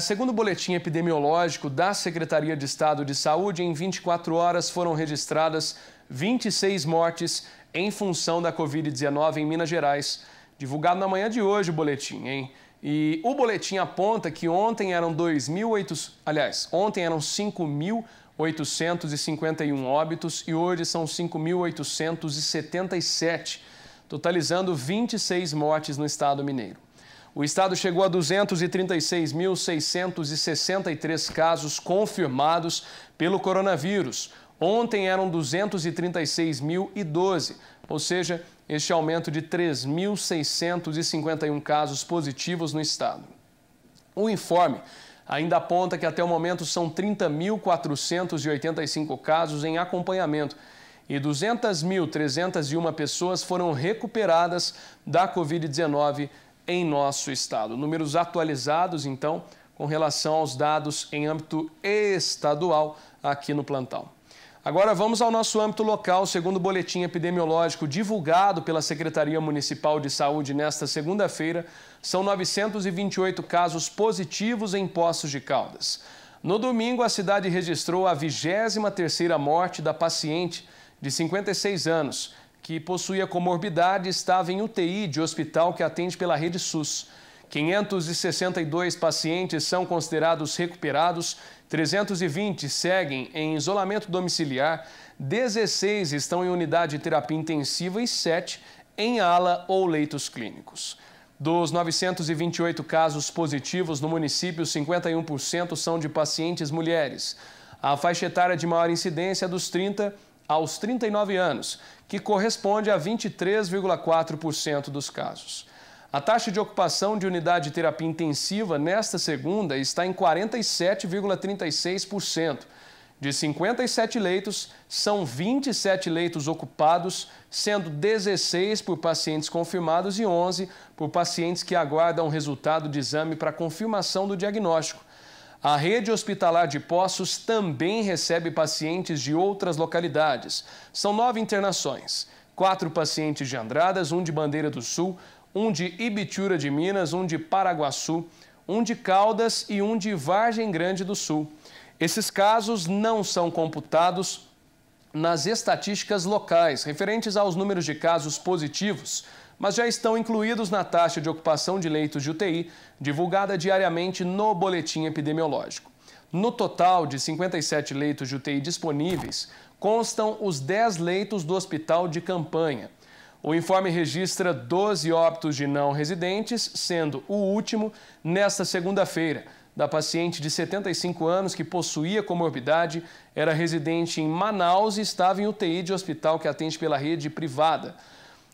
segundo o boletim epidemiológico da Secretaria de Estado de Saúde, em 24 horas foram registradas 26 mortes em função da Covid-19 em Minas Gerais. Divulgado na manhã de hoje o boletim, hein? E o boletim aponta que ontem eram 2.800, aliás, ontem eram 5.851 óbitos e hoje são 5.877, totalizando 26 mortes no estado mineiro. O estado chegou a 236.663 casos confirmados pelo coronavírus. Ontem eram 236.012, ou seja, este aumento de 3.651 casos positivos no estado. O informe ainda aponta que até o momento são 30.485 casos em acompanhamento e 200.301 pessoas foram recuperadas da Covid-19 em nosso estado. Números atualizados, então, com relação aos dados em âmbito estadual aqui no plantão. Agora vamos ao nosso âmbito local. Segundo o boletim epidemiológico divulgado pela Secretaria Municipal de Saúde nesta segunda-feira, são 928 casos positivos em Poços de Caldas. No domingo, a cidade registrou a 23ª morte da paciente de 56 anos, que possuía comorbidade, estava em UTI de hospital que atende pela rede SUS. 562 pacientes são considerados recuperados, 320 seguem em isolamento domiciliar, 16 estão em unidade de terapia intensiva e 7 em ala ou leitos clínicos. Dos 928 casos positivos no município, 51% são de pacientes mulheres. A faixa etária de maior incidência é dos 30 aos 39 anos, que corresponde a 23,4% dos casos. A taxa de ocupação de unidade de terapia intensiva nesta segunda está em 47,36%. De 57 leitos, são 27 leitos ocupados, sendo 16 por pacientes confirmados e 11 por pacientes que aguardam resultado de exame para confirmação do diagnóstico, a rede hospitalar de Poços também recebe pacientes de outras localidades. São nove internações: quatro pacientes de Andradas, um de Bandeira do Sul, um de Ibitura de Minas, um de Paraguaçu, um de Caldas e um de Vargem Grande do Sul. Esses casos não são computados nas estatísticas locais referentes aos números de casos positivos mas já estão incluídos na taxa de ocupação de leitos de UTI, divulgada diariamente no boletim epidemiológico. No total de 57 leitos de UTI disponíveis, constam os 10 leitos do hospital de campanha. O informe registra 12 óbitos de não residentes, sendo o último nesta segunda-feira, da paciente de 75 anos que possuía comorbidade, era residente em Manaus e estava em UTI de hospital que atende pela rede privada.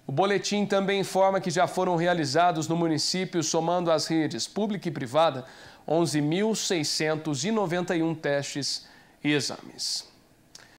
O boletim também informa que já foram realizados no município, somando as redes pública e privada, 11.691 testes e exames.